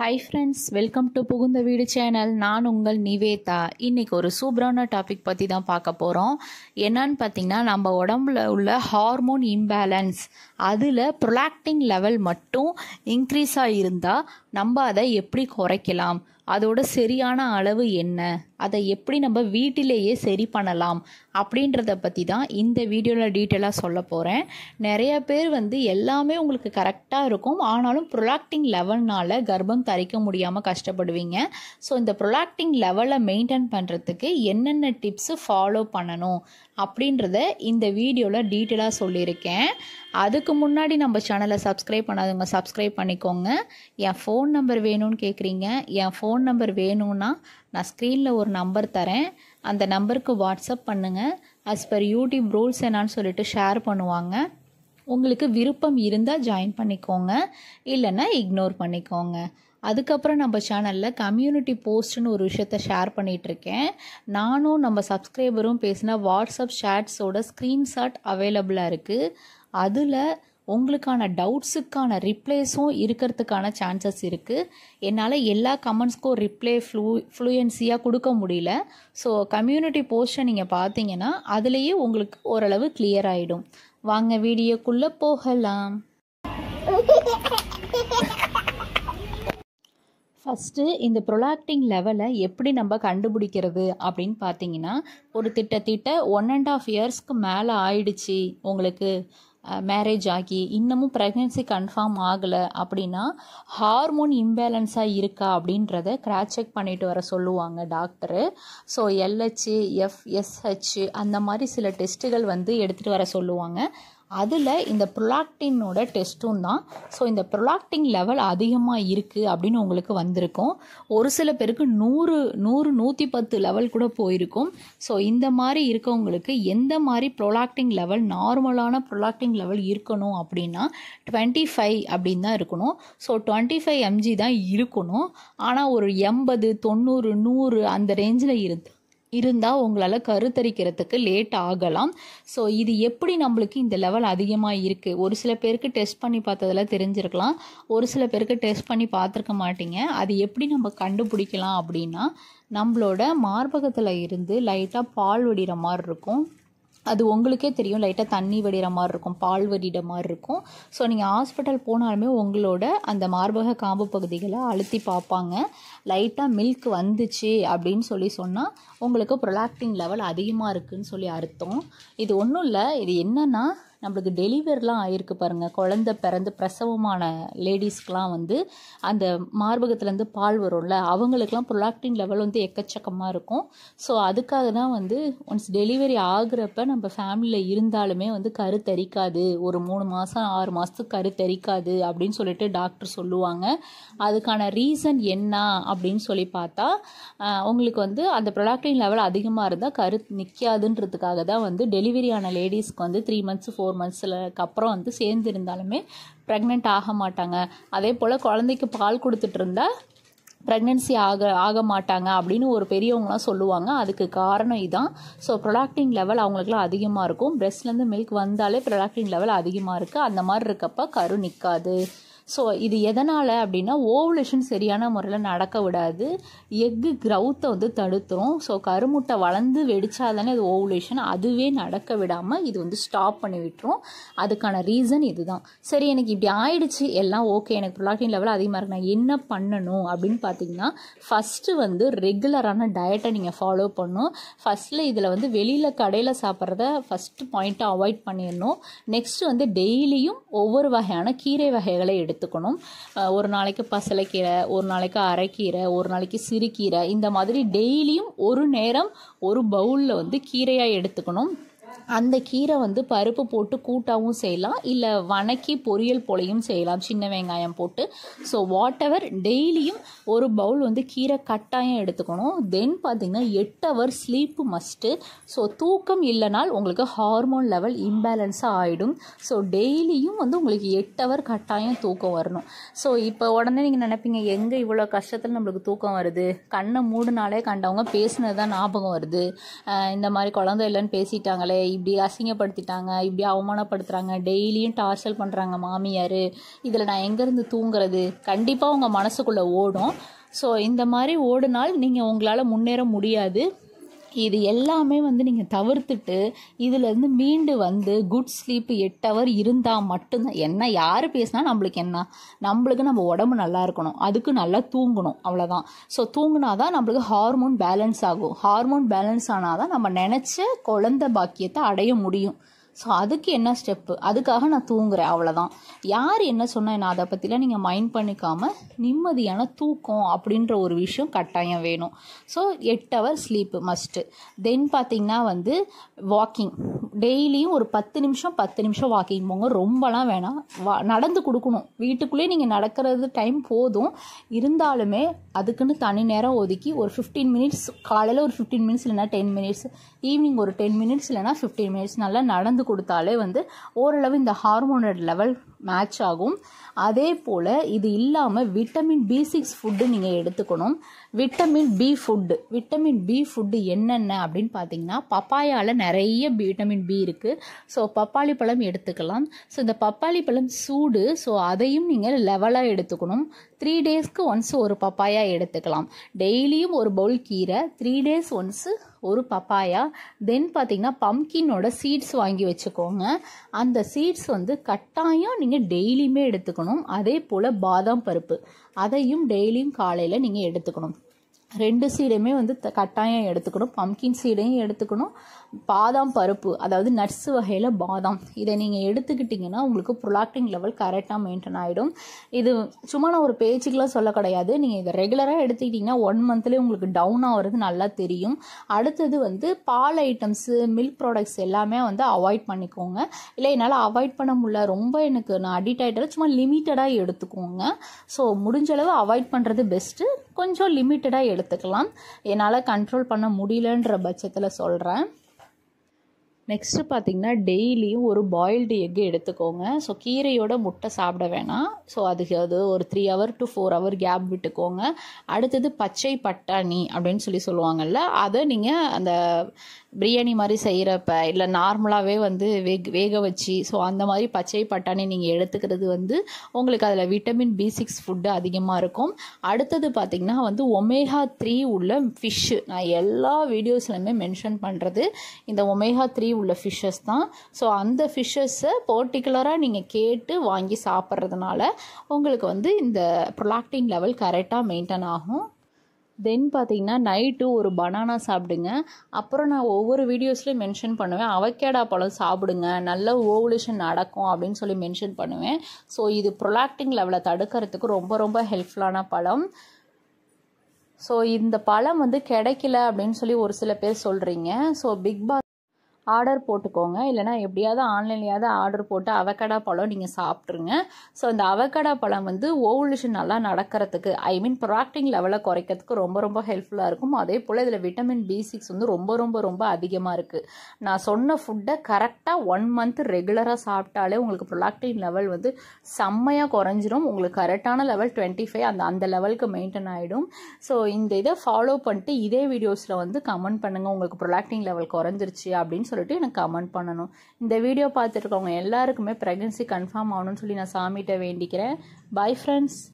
hi friends welcome to புகுந்த வீடு channel நான் உங்கள் நிவேதா இன்றைக்கி ஒரு சூப்பரான டாபிக் பற்றி தான் பார்க்க போகிறோம் என்னன்னு பார்த்தீங்கன்னா நம்ம உடம்புல உள்ள ஹார்மோன் இம்பேலன்ஸ் அதில் ப்ரொலாக்டிங் லெவல் மட்டும் இன்க்ரீஸாக இருந்தால் நம்ம அதை எப்படி குறைக்கலாம் அதோட சரியான அளவு என்ன அதை எப்படி நம்ம வீட்டிலேயே சரி பண்ணலாம் அப்படின்றத பற்றி தான் இந்த வீடியோவில் டீட்டெயிலாக சொல்ல போகிறேன் நிறைய பேர் வந்து எல்லாமே உங்களுக்கு கரெக்டாக இருக்கும் ஆனாலும் ப்ரொலாக்டிங் லெவல்னால் கர்ப்பம் தரிக்க முடியாமல் கஷ்டப்படுவீங்க ஸோ இந்த ப்ரொலாக்டிங் லெவலை மெயின்டைன் பண்ணுறதுக்கு என்னென்ன டிப்ஸு ஃபாலோ பண்ணணும் அப்படின்றத இந்த வீடியோவில் டீட்டெயிலாக சொல்லியிருக்கேன் அதுக்கு முன்னாடி நம்ம சேனலை சப்ஸ்கிரைப் பண்ணாதவங்க சப்ஸ்கிரைப் பண்ணிக்கோங்க என் ஃபோன் நம்பர் வேணும்னு கேட்குறீங்க என் ஃபோன் ஃபோன் நம்பர் வேணும்னா நான் ஸ்க்ரீனில் ஒரு நம்பர் தரேன் அந்த நம்பருக்கு வாட்ஸ்அப் பண்ணுங்கள் அஸ் பர் யூடியூப் ரூல்ஸ் என்னான்னு சொல்லிட்டு ஷேர் பண்ணுவாங்க உங்களுக்கு விருப்பம் இருந்தால் ஜாயின் பண்ணிக்கோங்க இல்லைன்னா இக்னோர் பண்ணிக்கோங்க அதுக்கப்புறம் நம்ம சேனலில் கம்யூனிட்டி போஸ்ட்னு ஒரு விஷயத்த ஷேர் பண்ணிகிட்ருக்கேன் நானும் நம்ம சப்ஸ்கிரைபரும் பேசின வாட்ஸ்அப் ஷேட்ஸோட ஸ்க்ரீன்ஷாட் அவைலபிளாக இருக்குது அதில் உங்களுக்கான டவுட்ஸுக்கான ரிப்ளேஸும் இருக்கிறதுக்கான சான்சஸ் இருக்குது என்னால் எல்லா கமெண்ட்ஸ்க்கும் ரிப்ளை ஃப்ளூ ஃப்ளூயன்சியாக கொடுக்க முடியல ஸோ கம்யூனிட்டி போஸ்ட்டை நீங்கள் பார்த்தீங்கன்னா அதுலேயே உங்களுக்கு ஓரளவு கிளியர் ஆகிடும் வாங்க வீடியோக்குள்ளே போகலாம் ஃபஸ்ட்டு இந்த ப்ரொலாக்டிங் லெவலை எப்படி நம்ம கண்டுபிடிக்கிறது அப்படின்னு பார்த்தீங்கன்னா ஒரு திட்டத்திட்ட ஒன் அண்ட் ஆஃப் இயர்ஸ்க்கு மேலே ஆயிடுச்சு உங்களுக்கு மேரேஜ் ஆகி இன்னமும் ப்ரெக்னென்சி கன்ஃபார்ம் ஆகலை அப்படின்னா ஹார்மோன் இம்பேலன்ஸாக இருக்கா அப்படின்றத க்ராச் செக் பண்ணிட்டு வர சொல்லுவாங்க டாக்டரு ஸோ எல்ஹெச் எஃப்எஸ்ஹெச் அந்த மாதிரி சில டெஸ்ட்டுகள் வந்து எடுத்துகிட்டு வர சொல்லுவாங்க அதில் இந்த ப்ரொலாக்டினோட டெஸ்ட்டும் தான் ஸோ இந்த ப்ரொலாக்டின் லெவல் அதிகமாக இருக்குது அப்படின்னு உங்களுக்கு வந்திருக்கும் ஒரு சில பேருக்கு நூறு நூறு நூற்றி பத்து லெவல் கூட போயிருக்கும் ஸோ இந்த மாதிரி இருக்கவங்களுக்கு எந்த மாதிரி ப்ரொலாக்டிங் லெவல் நார்மலான ப்ரொலாக்டிங் லெவல் இருக்கணும் அப்படின்னா டுவெண்ட்டி ஃபைவ் அப்படின்னு தான் இருக்கணும் ஸோ டுவெண்ட்டி ஃபைவ் எம்ஜி தான் இருக்கணும் ஆனால் ஒரு எண்பது தொண்ணூறு நூறு அந்த ரேஞ்சில் இருந்து இருந்தால் உங்களால் கருத்தரிக்கிறதுக்கு லேட் ஆகலாம் ஸோ இது எப்படி நம்மளுக்கு இந்த லெவல் அதிகமாக இருக்குது ஒரு சில பேருக்கு டெஸ்ட் பண்ணி பார்த்ததெல்லாம் தெரிஞ்சிருக்கலாம் ஒரு சில பேருக்கு டெஸ்ட் பண்ணி பார்த்துருக்க மாட்டீங்க அது எப்படி நம்ம கண்டுபிடிக்கலாம் அப்படின்னா நம்மளோட மார்பகத்தில் இருந்து லைட்டாக பால் வடிகிற மாதிரி இருக்கும் அது உங்களுக்கே தெரியும் லைட்டாக தண்ணி வடிகிற மாதிரி இருக்கும் பால் வடிகிற மாதிரி இருக்கும் ஸோ நீங்கள் ஹாஸ்பிட்டல் போனாலுமே உங்களோட அந்த மார்பக காம்பு பகுதிகளை அழுத்தி பார்ப்பாங்க லைட்டாக மில்க் வந்துச்சு அப்படின்னு சொல்லி சொன்னால் உங்களுக்கு ப்ரொலாக்டிங் லெவல் அதிகமாக இருக்குதுன்னு சொல்லி அர்த்தம் இது ஒன்றும் இல்லை இது என்னென்னா நம்மளுக்கு டெலிவரிலாம் ஆயிருக்கு பாருங்கள் குழந்த பிறந்து பிரசவமான லேடிஸ்க்கெலாம் வந்து அந்த மார்பகத்துலேருந்து பால் வரும்ல அவங்களுக்குலாம் ப்ரொலாக்டின் லெவல் வந்து எக்கச்சக்கமாக இருக்கும் ஸோ அதுக்காக தான் வந்து ஒன்ஸ் டெலிவரி ஆகுறப்ப நம்ம ஃபேமிலியில் இருந்தாலுமே வந்து கரு தரிக்காது ஒரு மூணு மாதம் ஆறு மாதத்துக்கு கரு தரிக்காது அப்படின்னு சொல்லிட்டு டாக்டர் சொல்லுவாங்க அதுக்கான ரீசன் என்ன அப்படின்னு சொல்லி பார்த்தா உங்களுக்கு வந்து அந்த ப்ரொலாக்டின் லெவல் அதிகமாக இருந்தால் கரு நிற்காதுன்றதுக்காக தான் வந்து டெலிவரியான லேடிஸ்க்கு வந்து த்ரீ மந்த்ஸ் ஃபோர் ஃபோர் மந்த்ஸ்க்கு அப்புறம் வந்து சேர்ந்து இருந்தாலுமே ப்ரெக்னென்ட் ஆக மாட்டாங்க அதே போல் குழந்தைக்கு பால் கொடுத்துட்டு இருந்தால் ப்ரெக்னென்சி ஆக ஆக மாட்டாங்க அப்படின்னு ஒரு பெரியவங்களாம் சொல்லுவாங்க அதுக்கு காரணம் இதுதான் ஸோ ப்ரொடாக்டிங் லெவல் அவங்களுக்குலாம் அதிகமாக இருக்கும் பிரெஸ்ட்லேருந்து மில்க் வந்தாலே ப்ரொடாக்டிங் லெவல் அதிகமாக இருக்குது அந்த மாதிரி இருக்கப்போ கரு நிற்காது ஸோ இது எதனால் அப்படின்னா ஓவலேஷன் சரியான முறையில் நடக்க விடாது எக்கு க்ரௌத்தை வந்து தடுத்துரும் ஸோ கருமுட்டை வளர்ந்து தானே அது ஓவலேஷன் அதுவே நடக்க விடாமல் இது வந்து ஸ்டாப் பண்ணி விட்டுரும் அதுக்கான ரீசன் இதுதான் சரி எனக்கு இப்படி ஆயிடுச்சு எல்லாம் ஓகே எனக்கு ப்ரொலாக்டின் லெவல் அதிகமாக இருக்கு நான் என்ன பண்ணணும் அப்படின்னு பார்த்தீங்கன்னா ஃபஸ்ட்டு வந்து ரெகுலரான டயட்டை நீங்கள் ஃபாலோ பண்ணணும் ஃபஸ்ட்டில் இதில் வந்து வெளியில் கடையில் சாப்பிட்றத ஃபஸ்ட்டு பாயிண்ட்டை அவாய்ட் பண்ணிடணும் நெக்ஸ்ட்டு வந்து டெய்லியும் ஒவ்வொரு வகையான கீரை வகைகளை எடுத்து எடுத்துக்கணும் ஒரு நாளைக்கு பசலைக்கீரை ஒரு நாளைக்கு அரைக்கீரை ஒரு நாளைக்கு சிறுகீரை இந்த மாதிரி டெய்லியும் ஒரு நேரம் ஒரு பவுலில் வந்து கீரையாக எடுத்துக்கணும் அந்த கீரை வந்து பருப்பு போட்டு கூட்டாகவும் செய்யலாம் இல்லை வணக்கி பொரியல் போலையும் செய்யலாம் சின்ன வெங்காயம் போட்டு ஸோ வாட் எவர் டெய்லியும் ஒரு பவுல் வந்து கீரை கட்டாயம் எடுத்துக்கணும் தென் பார்த்திங்கன்னா எட்டு ஹவர் ஸ்லீப்பு மஸ்ட்டு ஸோ தூக்கம் இல்லைனால் உங்களுக்கு ஹார்மோன் லெவல் இம்பேலன்ஸாக ஆகிடும் ஸோ டெய்லியும் வந்து உங்களுக்கு எட்டு ஹவர் கட்டாயம் தூக்கம் வரணும் ஸோ இப்போ உடனே நீங்கள் நினைப்பீங்க எங்கே இவ்வளோ கஷ்டத்தில் நம்மளுக்கு தூக்கம் வருது கண்ணை மூடுனாலே கண்டவங்க பேசுனது தான் ஞாபகம் வருது இந்த மாதிரி குழந்தை இல்லைன்னு பேசிட்டாங்களே இப்படி அசிங்கப்படுத்திட்டாங்க இப்படி அவமானப்படுத்துகிறாங்க டெய்லியும் டார்ச்சர் பண்ணுறாங்க மாமியார் இதில் நான் எங்கேருந்து தூங்குறது கண்டிப்பாக உங்கள் மனசுக்குள்ளே ஓடும் ஸோ இந்த மாதிரி ஓடினால் நீங்கள் உங்களால் முன்னேற முடியாது இது எல்லாமே வந்து நீங்கள் தவிர்த்துட்டு இதுலேருந்து மீண்டு வந்து குட் ஸ்லீப் எட்டு ஹவர் இருந்தால் மட்டும்தான் என்ன யார் பேசினா நம்மளுக்கு என்ன நம்மளுக்கு நம்ம உடம்பு நல்லா இருக்கணும் அதுக்கு நல்லா தூங்கணும் அவ்வளோதான் ஸோ தூங்கினா தான் நம்மளுக்கு ஹார்மோன் பேலன்ஸ் ஆகும் ஹார்மோன் பேலன்ஸ் ஆனால் தான் நம்ம நினச்ச குழந்த பாக்கியத்தை அடைய முடியும் ஸோ அதுக்கு என்ன ஸ்டெப்பு அதுக்காக நான் தூங்குறேன் அவ்வளோதான் யார் என்ன சொன்னால் என்ன அதை பற்றிலாம் நீங்கள் மைண்ட் பண்ணிக்காமல் நிம்மதியான தூக்கம் அப்படின்ற ஒரு விஷயம் கட்டாயம் வேணும் so eight hour sleep must then பார்த்திங்கன்னா வந்து வாக்கிங் டெய்லியும் ஒரு பத்து நிமிஷம் பத்து நிமிஷம் வாக்கிங் போங்க ரொம்பலாம் வேணாம் வா நடந்து கொடுக்கணும் வீட்டுக்குள்ளேயே நீங்கள் நடக்கிறது டைம் போதும் இருந்தாலுமே அதுக்குன்னு தனி நேரம் ஒதுக்கி ஒரு ஃபிஃப்டீன் மினிட்ஸ் காலையில் ஒரு ஃபிஃப்டீன் மினிட்ஸ் இல்லைனா டென் மினிட்ஸ் ஈவினிங் ஒரு டென் மினிட்ஸ் இல்லைனா ஃபிஃப்டீன் மினிட்ஸ் நல்லா நடந்து கொடுத்தாலே வந்து ஓரளவு இந்த ஹார்மோனட் லெவல் மேட்ச் ஆகும் அதே போல் இது இல்லாமல் விட்டமின் பி சிக்ஸ் ஃபுட்டு நீங்கள் எடுத்துக்கணும் vitamin B food vitamin B food என்னென்ன அப்படின்னு பார்த்தீங்கன்னா பப்பாயாவில் நிறைய விட்டமின் பி இருக்குது ஸோ பப்பாளி பழம் எடுத்துக்கலாம் ஸோ இந்த பப்பாளி பழம் சூடு ஸோ அதையும் நீங்கள் லெவலாக எடுத்துக்கணும் த்ரீ டேஸ்க்கு ஒன்ஸ் ஒரு பப்பாயா எடுத்துக்கலாம் டெய்லியும் ஒரு பவுல் கீரை த்ரீ டேஸ் ஒன்ஸு ஒரு பப்பாயா தென் பார்த்தீங்கன்னா பம்கினோட சீட்ஸ் வாங்கி வச்சுக்கோங்க அந்த சீட்ஸ் வந்து கட்டாயம் நீங்கள் டெய்லியுமே எடுத்துக்கணும் அதே போல் பாதாம் பருப்பு அதையும் டெய்லியும் காலையில் நீங்கள் எடுத்துக்கணும் ரெண்டு சீடையுமே வந்து கட்டாயம் எடுத்துக்கணும் பம்கின் சீடையும் எடுத்துக்கணும் பாதாம் பருப்பு அதாவது நட்ஸ் வகையில் பாதாம் இதை நீங்கள் எடுத்துக்கிட்டிங்கன்னா உங்களுக்கு ப்ரொலாக்டிங் லெவல் கரெக்டாக மெயின்டைன் ஆகிடும் இது சும்மா நான் ஒரு பேச்சுக்கெலாம் சொல்ல கிடையாது நீங்கள் இதை ரெகுலராக எடுத்துக்கிட்டிங்கன்னா ஒன் மந்த்லேயே உங்களுக்கு டவுன் ஆகிறது நல்லா தெரியும் அடுத்தது வந்து பால் ஐட்டம்ஸு மில்க் ப்ராடக்ட்ஸ் எல்லாமே வந்து அவாய்ட் பண்ணிக்கோங்க இல்லை என்னால் அவாய்ட் பண்ண முடியல ரொம்ப எனக்கு நான் அடிக்ட் ஆகிட்டால சும்மா லிமிட்டடாக எடுத்துக்கோங்க ஸோ முடிஞ்சளவு அவாய்ட் பண்ணுறது பெஸ்ட்டு கொஞ்சம் லிமிட்டடாக எடுத்துக்கலாம் என்னால் கண்ட்ரோல் பண்ண முடியலன்ற பட்சத்தில் சொல்கிறேன் நெக்ஸ்ட்டு பார்த்திங்கன்னா டெய்லியும் ஒரு பாயில்டு எக்கு எடுத்துக்கோங்க ஸோ கீரையோட முட்டை சாப்பிட வேணாம் ஸோ அதுக்கு அது ஒரு three hour to four hour gap விட்டுக்கோங்க அடுத்தது பச்சை பட்டாணி அப்படின்னு சொல்லி சொல்லுவாங்கள்ல அதை நீங்கள் அந்த பிரியாணி மாதிரி செய்கிறப்ப இல்லை நார்மலாகவே வந்து வேக வேக வச்சு ஸோ அந்த மாதிரி பச்சை பட்டாணி நீங்கள் எடுத்துக்கிறது வந்து உங்களுக்கு அதில் விட்டமின் பி சிக்ஸ் ஃபுட்டு அதிகமாக இருக்கும் அடுத்தது பார்த்திங்கன்னா வந்து ஒமேகா த்ரீ உள்ள ஃபிஷ்ஷு நான் எல்லா வீடியோஸ்லையுமே மென்ஷன் பண்ணுறது இந்த ஒமேகா த்ரீ உள்ள ஃபிஷ்ஷஸ் தான் ஸோ அந்த ஃபிஷ்ஷஸை பர்டிகுலராக நீங்கள் கேட்டு வாங்கி சாப்பிட்றதுனால உங்களுக்கு வந்து இந்த ப்ரொலாக்டிங் லெவல் கரெக்டாக மெயின்டைன் ஆகும் தென் பார்த்தீங்கன்னா நைட்டு ஒரு பனானா சாப்பிடுங்க அப்புறம் நான் ஒவ்வொரு வீடியோஸ்லையும் மென்ஷன் பண்ணுவேன் அவக்கேடா பழம் சாப்பிடுங்க நல்ல ஓவலூஷன் நடக்கும் அப்படின்னு சொல்லி மென்ஷன் பண்ணுவேன் ஸோ இது ப்ரொலாக்டிங் லெவலை தடுக்கிறதுக்கு ரொம்ப ரொம்ப ஹெல்ப்ஃபுல்லான பழம் ஸோ இந்த பழம் வந்து கிடைக்கல அப்படின்னு சொல்லி ஒரு சில பேர் சொல்கிறீங்க ஸோ பிக் பாஸ் ஆர்டர் போட்டுக்கோங்க இல்லைனா எப்படியாவது ஆன்லைன்லையாவது ஆர்டர் போட்டு அவக்கடா பழம் நீங்கள் சாப்பிட்ருங்க ஸோ அந்த அவக்கடா பழம் வந்து ஓவலுஷன் நல்லா நடக்கிறதுக்கு ஐ மீன் ப்ராக்டிங் லெவலை குறைக்கிறதுக்கு ரொம்ப ரொம்ப ஹெல்ப்ஃபுல்லாக இருக்கும் அதே போல் இதில் விட்டமின் பி சிக்ஸ் வந்து ரொம்ப ரொம்ப ரொம்ப அதிகமாக இருக்குது நான் சொன்ன ஃபுட்டை கரெக்டாக ஒன் மந்த் ரெகுலராக சாப்பிட்டாலே உங்களுக்கு ப்ரொடாக்டிங் லெவல் வந்து செம்மையாக குறைஞ்சிரும் உங்களுக்கு கரெக்டான லெவல் டுவெண்ட்டி ஃபைவ் அந்த அந்த லெவலுக்கு மெயின்டைன் ஆகிடும் ஸோ இந்த இதை ஃபாலோ பண்ணிட்டு இதே வீடியோஸில் வந்து கமெண்ட் பண்ணுங்கள் உங்களுக்கு ப்ரொலாக்டின் லெவல் குறைஞ்சிருச்சு அப்படின்னு சொல்லி சொல்லிட்டு எனக்கு கமெண்ட் பண்ணணும் இந்த வீடியோ பார்த்துருக்கவங்க எல்லாருக்குமே ப்ரெக்னென்சி கன்ஃபார்ம் ஆகணும்னு சொல்லி நான் சாமிகிட்ட வேண்டிக்கிறேன் பாய் ஃப்ரெண்ட்ஸ்